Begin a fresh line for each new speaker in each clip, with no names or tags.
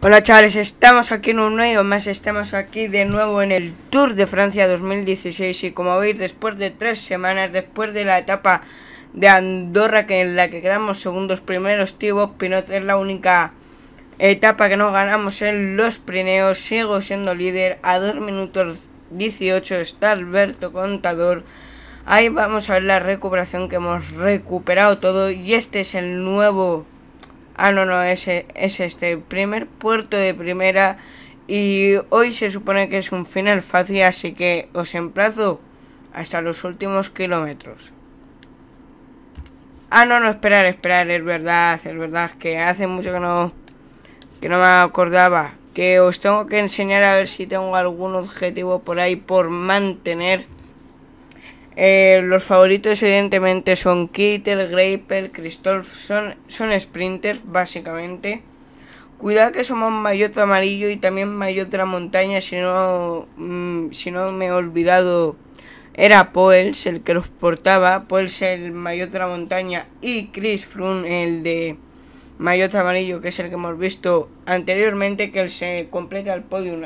Hola chavales, estamos aquí en un nuevo más, estamos aquí de nuevo en el Tour de Francia 2016 y como veis después de tres semanas, después de la etapa de Andorra que en la que quedamos segundos primeros, Tibo Pinot es la única etapa que no ganamos en los Pirineos, sigo siendo líder, a 2 minutos 18 está Alberto Contador, ahí vamos a ver la recuperación que hemos recuperado todo y este es el nuevo Ah, no, no, ese es este, primer puerto de primera. Y hoy se supone que es un final fácil, así que os emplazo hasta los últimos kilómetros. Ah, no, no, esperar, esperar, es verdad, es verdad, que hace mucho que no, que no me acordaba. Que os tengo que enseñar a ver si tengo algún objetivo por ahí por mantener. Eh, los favoritos evidentemente son Kittel, Greipel, Christoph son, sprinters básicamente. Cuidado que somos Mayotte amarillo y también Mayotte de la montaña, si no, mm, si no me he olvidado, era Poels el que los portaba, Poels el Mayotte de la montaña y Chris Froome el de Mayotte amarillo, que es el que hemos visto anteriormente, que él se completa el podio,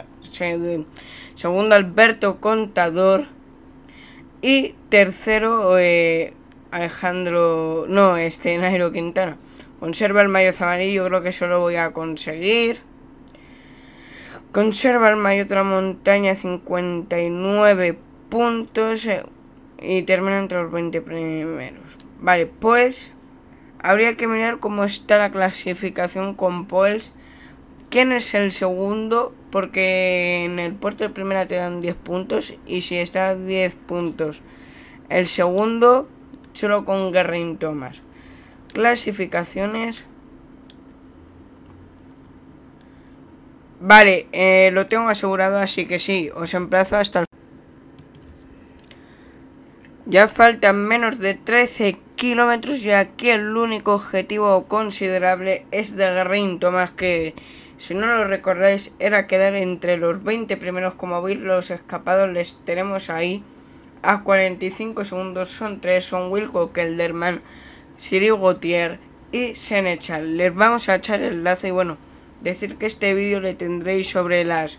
segundo Alberto Contador. Y tercero, eh, Alejandro, no, este, Nairo Quintana. Conserva el mayor amarillo, creo que eso lo voy a conseguir. Conserva el mayo de la montaña, 59 puntos. Eh, y termina entre los 20 primeros. Vale, pues habría que mirar cómo está la clasificación con Poels quién es el segundo, porque en el puerto de primera te dan 10 puntos y si estás 10 puntos el segundo solo con Guerrín Thomas. Clasificaciones. Vale, eh, lo tengo asegurado, así que sí, os emplazo hasta el... Ya faltan menos de 13 kilómetros y aquí el único objetivo considerable es de Guerrín Thomas que si no lo recordáis, era quedar entre los 20 primeros como veis los escapados les tenemos ahí. A 45 segundos son tres, son Wilco Kelderman, Sirio Gautier y Senechal. Les vamos a echar el enlace y bueno, decir que este vídeo le tendréis sobre las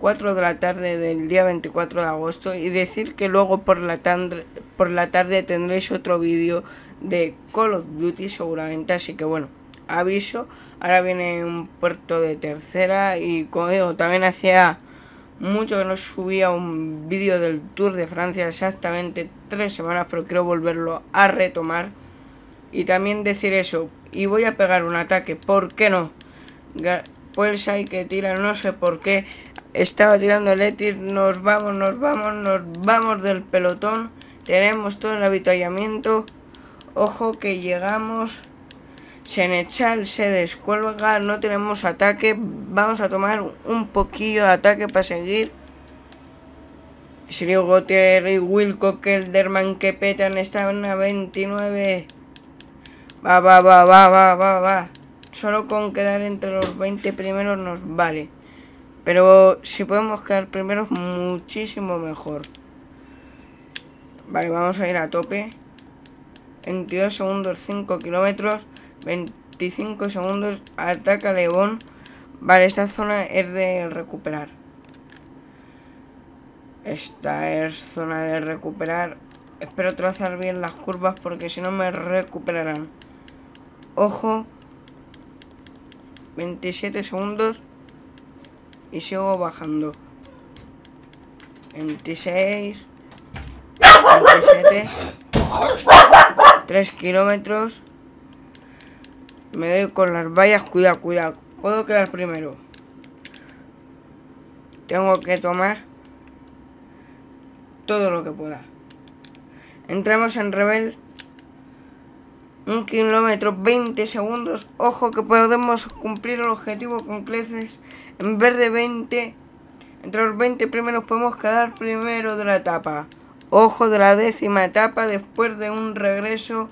4 de la tarde del día 24 de agosto y decir que luego por la, por la tarde tendréis otro vídeo de Call of Duty seguramente, así que bueno aviso. Ahora viene un puerto de tercera y como digo, también hacía mucho que no subía un vídeo del Tour de Francia, exactamente tres semanas, pero quiero volverlo a retomar. Y también decir eso, y voy a pegar un ataque, ¿por qué no? Pues hay que tirar, no sé por qué, estaba tirando el Etis, nos vamos, nos vamos, nos vamos del pelotón, tenemos todo el avituallamiento, ojo que llegamos... Senechal se descuelga, no tenemos ataque. Vamos a tomar un poquillo de ataque para seguir. Sirio Gotier, Wilco, Kelderman, que petan, esta a 29. Va, va, va, va, va, va, va. Solo con quedar entre los 20 primeros nos vale. Pero si podemos quedar primeros, muchísimo mejor. Vale, vamos a ir a tope. 22 segundos, 5 kilómetros. 25 segundos. Ataca Levón. Vale, esta zona es de recuperar. Esta es zona de recuperar. Espero trazar bien las curvas porque si no me recuperarán. Ojo. 27 segundos. Y sigo bajando. 26. 27. 3 kilómetros. Me doy con las vallas, cuidado, cuidado. Puedo quedar primero. Tengo que tomar todo lo que pueda. Entramos en Rebel. Un kilómetro, 20 segundos. Ojo que podemos cumplir el objetivo con creces. En verde 20. Entre los 20 primeros podemos quedar primero de la etapa. Ojo de la décima etapa. Después de un regreso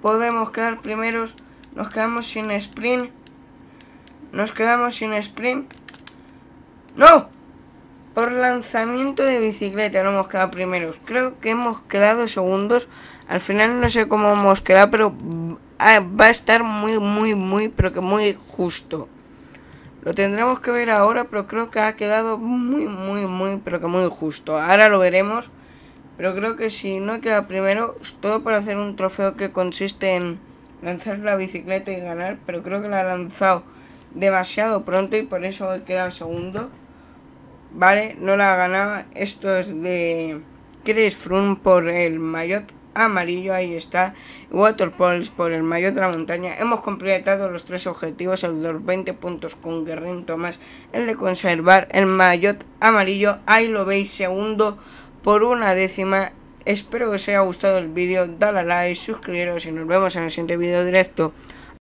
podemos quedar primeros nos quedamos sin sprint. Nos quedamos sin sprint. ¡No! Por lanzamiento de bicicleta no hemos quedado primeros. Creo que hemos quedado segundos. Al final no sé cómo hemos quedado, pero va a estar muy, muy, muy, pero que muy justo. Lo tendremos que ver ahora, pero creo que ha quedado muy, muy, muy, pero que muy justo. Ahora lo veremos. Pero creo que si no queda primero, todo para hacer un trofeo que consiste en lanzar la bicicleta y ganar, pero creo que la ha lanzado demasiado pronto y por eso queda quedado segundo. Vale, no la ha ganado. Esto es de Chris Froome por el maillot amarillo, ahí está. Waterpoles por el maillot de la montaña. Hemos completado los tres objetivos, el de los 20 puntos con Guerrín Tomás, el de conservar el maillot amarillo. Ahí lo veis, segundo por una décima Espero que os haya gustado el vídeo, dale a like, suscribiros y nos vemos en el siguiente vídeo directo.